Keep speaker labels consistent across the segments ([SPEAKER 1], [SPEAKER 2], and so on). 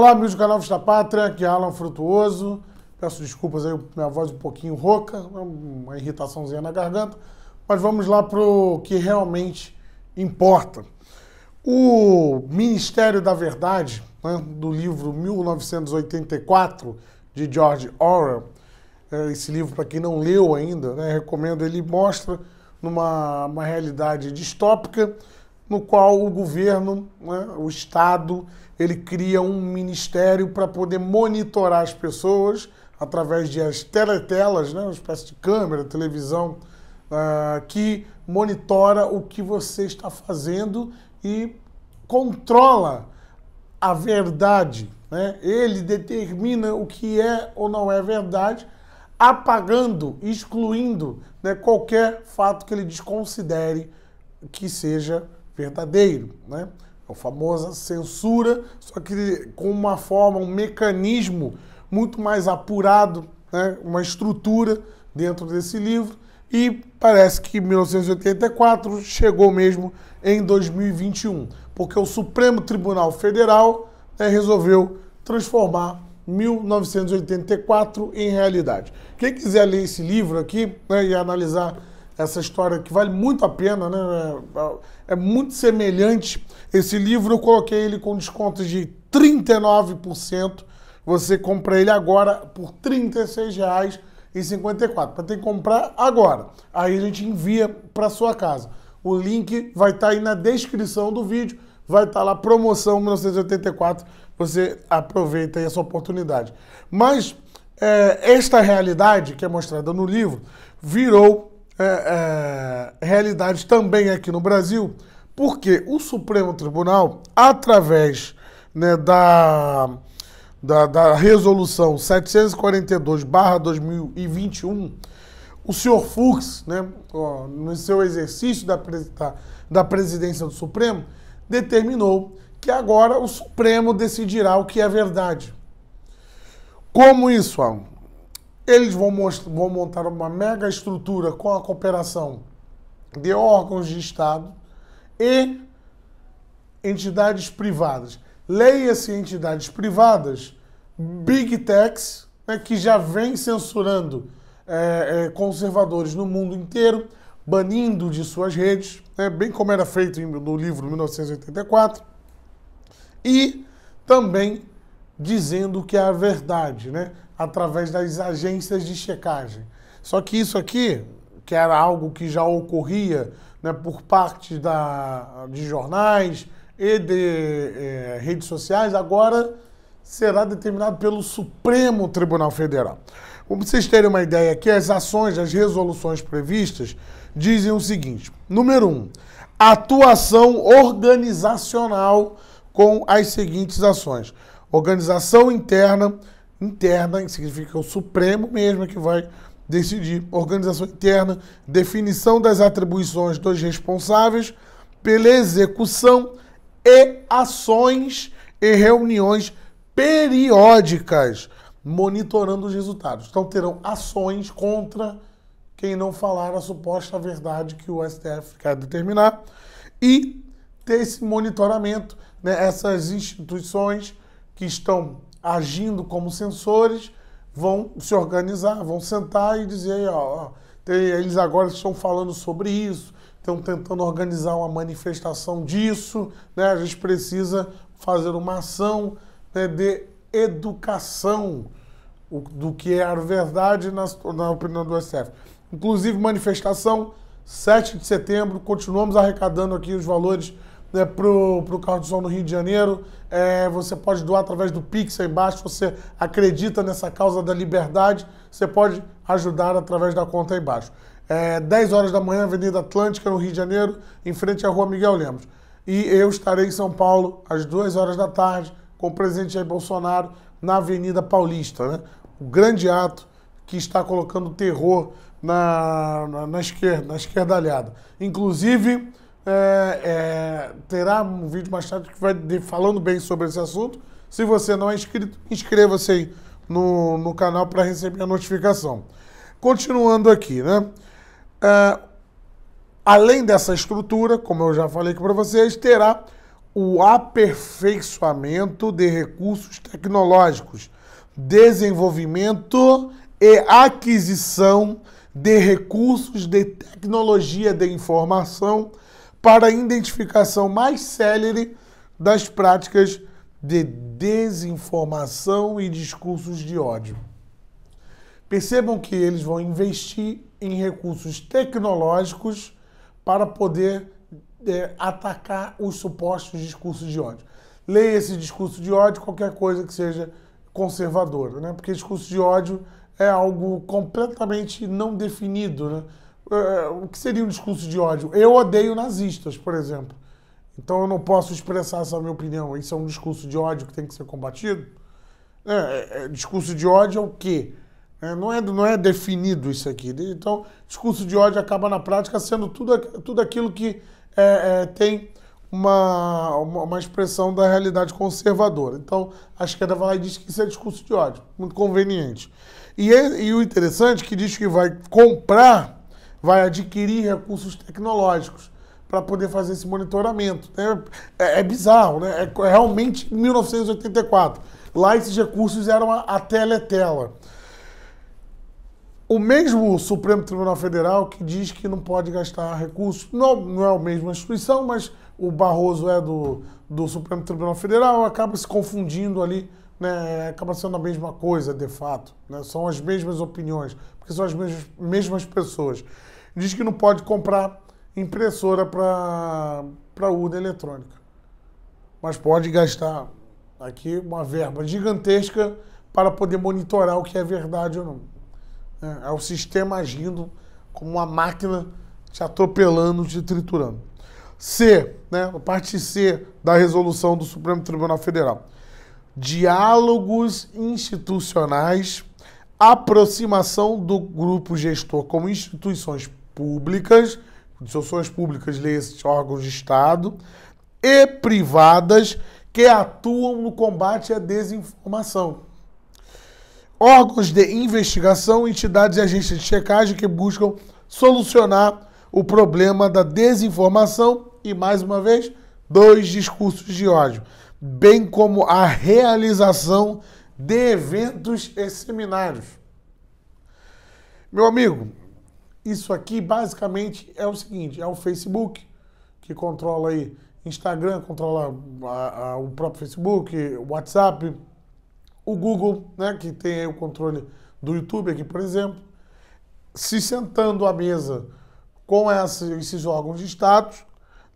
[SPEAKER 1] Olá, amigos do canal Vista Pátria, aqui é Alan Frutuoso. Peço desculpas aí, minha voz é um pouquinho rouca, uma irritaçãozinha na garganta, mas vamos lá para o que realmente importa. O Ministério da Verdade, né, do livro 1984, de George Orwell, é, esse livro, para quem não leu ainda, né, recomendo, ele mostra numa uma realidade distópica no qual o governo, né, o Estado, ele cria um ministério para poder monitorar as pessoas através de as teletelas, né, uma espécie de câmera, televisão, uh, que monitora o que você está fazendo e controla a verdade. Né? Ele determina o que é ou não é verdade, apagando, excluindo né, qualquer fato que ele desconsidere que seja verdadeiro, né? É a famosa censura, só que com uma forma, um mecanismo muito mais apurado, né? uma estrutura dentro desse livro. E parece que 1984 chegou mesmo em 2021, porque o Supremo Tribunal Federal né, resolveu transformar 1984 em realidade. Quem quiser ler esse livro aqui né, e analisar essa história que vale muito a pena, né? É, é muito semelhante. Esse livro eu coloquei ele com desconto de 39%. Você compra ele agora por R$ 36,54. Para ter que comprar agora. Aí a gente envia para sua casa. O link vai estar tá aí na descrição do vídeo. Vai estar tá lá promoção 1984. Você aproveita aí essa oportunidade. Mas é, esta realidade que é mostrada no livro virou é, é, realidade também aqui no Brasil, porque o Supremo Tribunal, através né, da, da, da resolução 742-2021, o senhor Fux, né, ó, no seu exercício da, da, da presidência do Supremo, determinou que agora o Supremo decidirá o que é verdade. Como isso, Alan? Eles vão, vão montar uma mega estrutura com a cooperação de órgãos de Estado e entidades privadas. Leia-se entidades privadas, big techs, né, que já vem censurando é, é conservadores no mundo inteiro, banindo de suas redes, né, bem como era feito no livro 1984, e também dizendo que é a verdade, né? através das agências de checagem. Só que isso aqui, que era algo que já ocorria né, por parte da, de jornais e de é, redes sociais, agora será determinado pelo Supremo Tribunal Federal. Como vocês terem uma ideia aqui, as ações, as resoluções previstas dizem o seguinte: número um, atuação organizacional com as seguintes ações: organização interna, interna, que significa é o Supremo mesmo que vai decidir. Organização interna, definição das atribuições dos responsáveis pela execução e ações e reuniões periódicas monitorando os resultados. Então terão ações contra quem não falar a suposta verdade que o STF quer determinar e ter esse monitoramento, né, essas instituições que estão agindo como sensores, vão se organizar, vão sentar e dizer, ó, tem, eles agora estão falando sobre isso, estão tentando organizar uma manifestação disso, né? A gente precisa fazer uma ação né, de educação do que é a verdade na, na opinião do STF. Inclusive, manifestação, 7 de setembro, continuamos arrecadando aqui os valores né, para o Carro de Som no Rio de Janeiro. É, você pode doar através do Pix aí embaixo. Você acredita nessa causa da liberdade, você pode ajudar através da conta aí embaixo. É, 10 horas da manhã, Avenida Atlântica, no Rio de Janeiro, em frente à Rua Miguel Lemos. E eu estarei em São Paulo às 2 horas da tarde com o presidente Jair Bolsonaro na Avenida Paulista. Né? O grande ato que está colocando terror na, na, na esquerda, na esquerdalhada. Inclusive, é, é, terá um vídeo mais tarde que vai de, falando bem sobre esse assunto. Se você não é inscrito, inscreva-se aí no, no canal para receber a notificação. Continuando aqui, né? É, além dessa estrutura, como eu já falei aqui para vocês, terá o aperfeiçoamento de recursos tecnológicos, desenvolvimento e aquisição de recursos de tecnologia de informação para a identificação mais célere das práticas de desinformação e discursos de ódio. Percebam que eles vão investir em recursos tecnológicos para poder é, atacar os supostos discursos de ódio. Leia esse discurso de ódio, qualquer coisa que seja conservadora, né? porque discurso de ódio é algo completamente não definido. Né? Eh, o que seria um discurso de ódio? Eu odeio nazistas, por exemplo. Então eu não posso expressar essa minha opinião. Isso é um discurso de ódio que tem que ser combatido? É, é, é discurso de ódio é o quê? É, não, é, não é definido isso aqui. Então, discurso de ódio acaba na prática sendo tudo, tudo aquilo que é, é, tem uma, uma, uma, expressão da realidade conservadora. Então, a esquerda vai lá e diz que isso é discurso de ódio. Muito conveniente. E, e o interessante é que diz que vai comprar vai adquirir recursos tecnológicos para poder fazer esse monitoramento. É, é, é bizarro, né? é, é realmente 1984. Lá esses recursos eram a, a teletela. O mesmo Supremo Tribunal Federal que diz que não pode gastar recursos, não, não é a mesma instituição, mas o Barroso é do, do Supremo Tribunal Federal, acaba se confundindo ali, né? acaba sendo a mesma coisa de fato. Né? São as mesmas opiniões, porque são as mesmas, mesmas pessoas diz que não pode comprar impressora para urna eletrônica. Mas pode gastar aqui uma verba gigantesca para poder monitorar o que é verdade ou não. É, é o sistema agindo como uma máquina te atropelando, te triturando. C, né, parte C da resolução do Supremo Tribunal Federal. Diálogos institucionais, aproximação do grupo gestor como instituições públicas, instituições públicas, leia-se órgãos de Estado, e privadas que atuam no combate à desinformação. Órgãos de investigação, entidades e agências de checagem que buscam solucionar o problema da desinformação e, mais uma vez, dois discursos de ódio, bem como a realização de eventos e seminários. Meu amigo, isso aqui basicamente é o seguinte: é o Facebook que controla aí Instagram, controla a, a, o próprio Facebook, WhatsApp, o Google, né, que tem aí o controle do YouTube aqui, por exemplo, se sentando à mesa com essa, esses órgãos de status,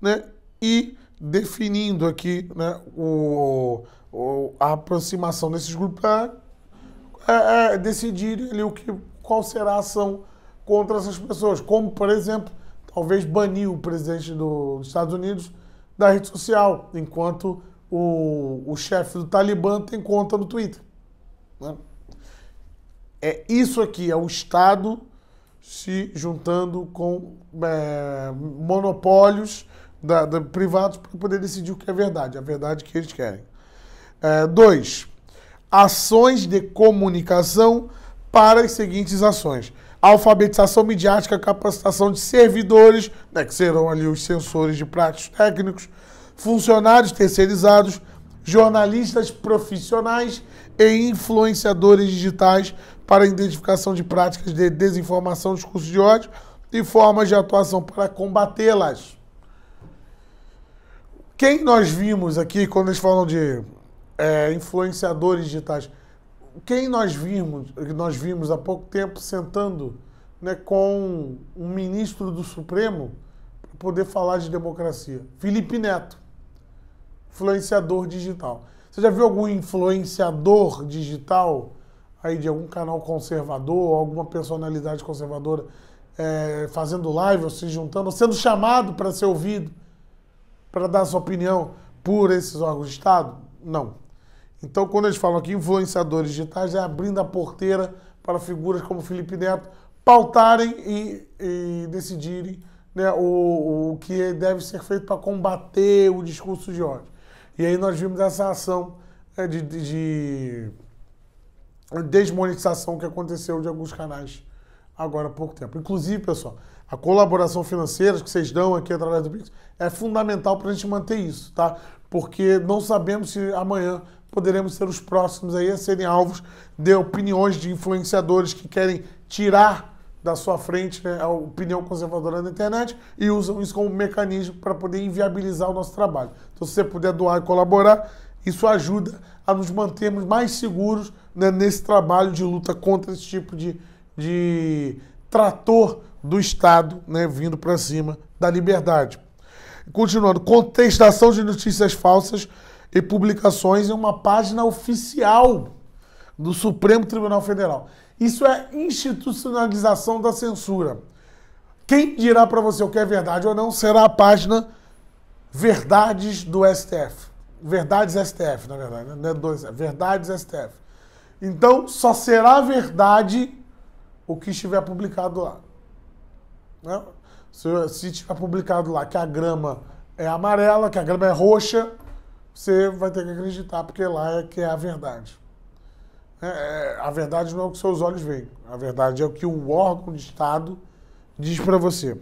[SPEAKER 1] né, e definindo aqui, né, o, o a aproximação desses grupos para é, é, decidir ali o que, qual será a ação contra essas pessoas, como, por exemplo, talvez banir o presidente do, dos Estados Unidos da rede social, enquanto o, o chefe do Talibã tem conta no Twitter. Né? É isso aqui, é o Estado se juntando com é, monopólios da, da, privados para poder decidir o que é verdade, a verdade que eles querem. É, dois, ações de comunicação para as seguintes ações alfabetização midiática, capacitação de servidores, né, que serão ali os sensores de pratos técnicos, funcionários terceirizados, jornalistas profissionais e influenciadores digitais para identificação de práticas de desinformação, discurso de ódio e formas de atuação para combatê-las. Quem nós vimos aqui quando eles falam de é, influenciadores digitais? quem nós vimos, nós vimos há pouco tempo sentando né, com um ministro do Supremo para poder falar de democracia? Felipe Neto, influenciador digital. Você já viu algum influenciador digital aí de algum canal conservador, alguma personalidade conservadora é, fazendo live ou se juntando, ou sendo chamado para ser ouvido, para dar sua opinião por esses órgãos de Estado? Não. Então, quando eles falam aqui influenciadores digitais, é abrindo a porteira para figuras como Felipe Neto pautarem e, e decidirem né, o, o que deve ser feito para combater o discurso de ódio. E aí nós vimos essa ação é, de, de, desmonetização que aconteceu de alguns canais agora há pouco tempo. Inclusive, pessoal, a colaboração financeira que vocês dão aqui através do Pix é fundamental para a gente manter isso, tá? Porque não sabemos se amanhã poderemos ser os próximos aí a serem alvos de opiniões de influenciadores que querem tirar da sua frente né, a opinião conservadora da internet e usam isso como mecanismo para poder inviabilizar o nosso trabalho. Então, se você puder doar e colaborar, isso ajuda a nos mantermos mais seguros né, nesse trabalho de luta contra esse tipo de, de trator do Estado né, vindo para cima da liberdade. Continuando, contestação de notícias falsas e publicações em uma página oficial do Supremo Tribunal Federal. Isso é institucionalização da censura. Quem dirá para você o que é verdade ou não será a página Verdades do STF. Verdades STF, na verdade, né? não é, é Verdades STF. Então, só será verdade o que estiver publicado lá. Né? Se, se tiver publicado lá que a grama é amarela, que a grama é roxa, você vai ter que acreditar, porque lá é que é a verdade. É, é, a verdade não é o que seus olhos veem, a verdade é o que o órgão de Estado diz para você.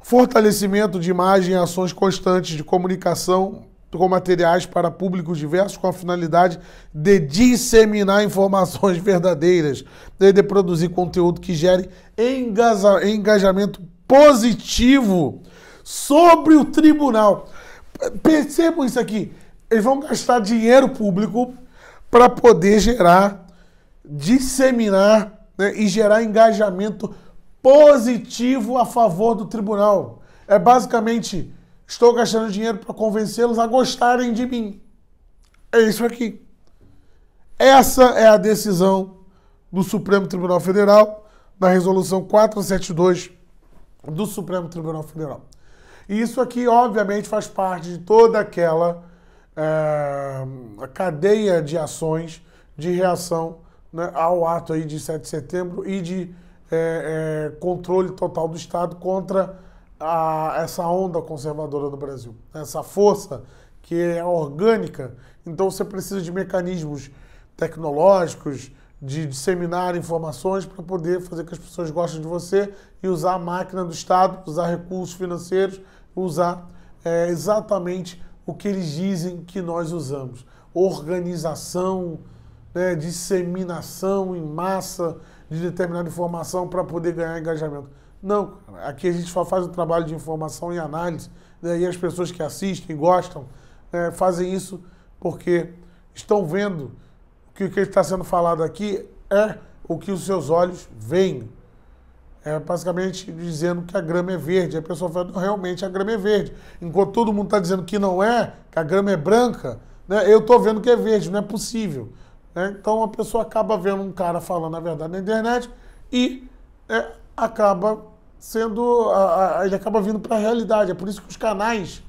[SPEAKER 1] Fortalecimento de imagem e ações constantes de comunicação com materiais para públicos diversos com a finalidade de disseminar informações verdadeiras e de produzir conteúdo que gere engajamento positivo sobre o tribunal. Percebam isso aqui. Eles vão gastar dinheiro público para poder gerar, disseminar né, e gerar engajamento positivo a favor do tribunal. É basicamente, estou gastando dinheiro para convencê-los a gostarem de mim. É isso aqui. Essa é a decisão do Supremo Tribunal Federal, na resolução 472 do Supremo Tribunal Federal. E isso aqui, obviamente, faz parte de toda aquela é, cadeia de ações de reação né, ao ato aí de 7 de setembro e de é, é, controle total do Estado contra a, essa onda conservadora do Brasil, essa força que é orgânica. Então você precisa de mecanismos tecnológicos, de disseminar informações para poder fazer que as pessoas gostem de você e usar a máquina do Estado, usar recursos financeiros usar é, exatamente o que eles dizem que nós usamos. Organização, né, disseminação em massa de determinada informação para poder ganhar engajamento. Não, aqui a gente só faz o trabalho de informação e análise, né, e as pessoas que assistem, gostam, né, fazem isso porque estão vendo que o que está sendo falado aqui é o que os seus olhos veem. É basicamente dizendo que a grama é verde. A pessoa fala, não, realmente a grama é verde. Enquanto todo mundo está dizendo que não é, que a grama é branca, né, eu estou vendo que é verde, não é possível. Né? Então a pessoa acaba vendo um cara falando a verdade na internet e é, acaba sendo. A, a, ele acaba vindo para a realidade. É por isso que os canais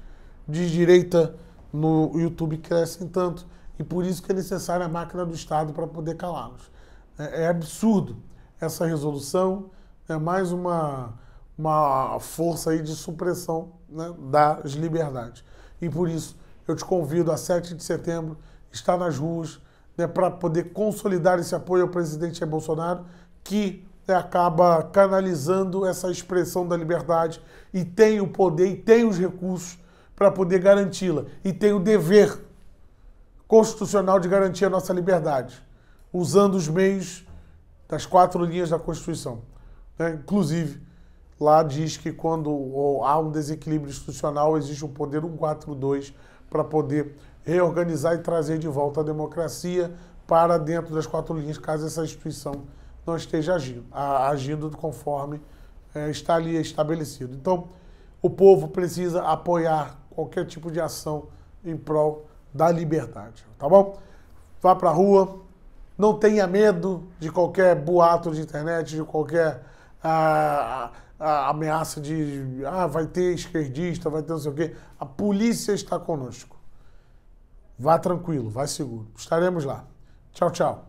[SPEAKER 1] de direita no YouTube crescem tanto. E por isso que é necessária a máquina do Estado para poder calá-los. É, é absurdo essa resolução é mais uma, uma força aí de supressão né, das liberdades. E por isso eu te convido a 7 de setembro estar nas ruas né, para poder consolidar esse apoio ao presidente Bolsonaro, que né, acaba canalizando essa expressão da liberdade e tem o poder e tem os recursos para poder garanti-la e tem o dever constitucional de garantir a nossa liberdade, usando os meios das quatro linhas da Constituição. Né? Inclusive, lá diz que quando há um desequilíbrio institucional, existe um poder 142 para poder reorganizar e trazer de volta a democracia para dentro das quatro linhas, caso essa instituição não esteja agindo, agindo conforme é, está ali estabelecido. Então, o povo precisa apoiar qualquer tipo de ação em prol da liberdade, tá bom? Vá para a rua, não tenha medo de qualquer boato de internet, de qualquer a, a ameaça de ah, vai ter esquerdista, vai ter não sei o quê. A polícia está conosco. Vá tranquilo, vá seguro. Estaremos lá. Tchau, tchau.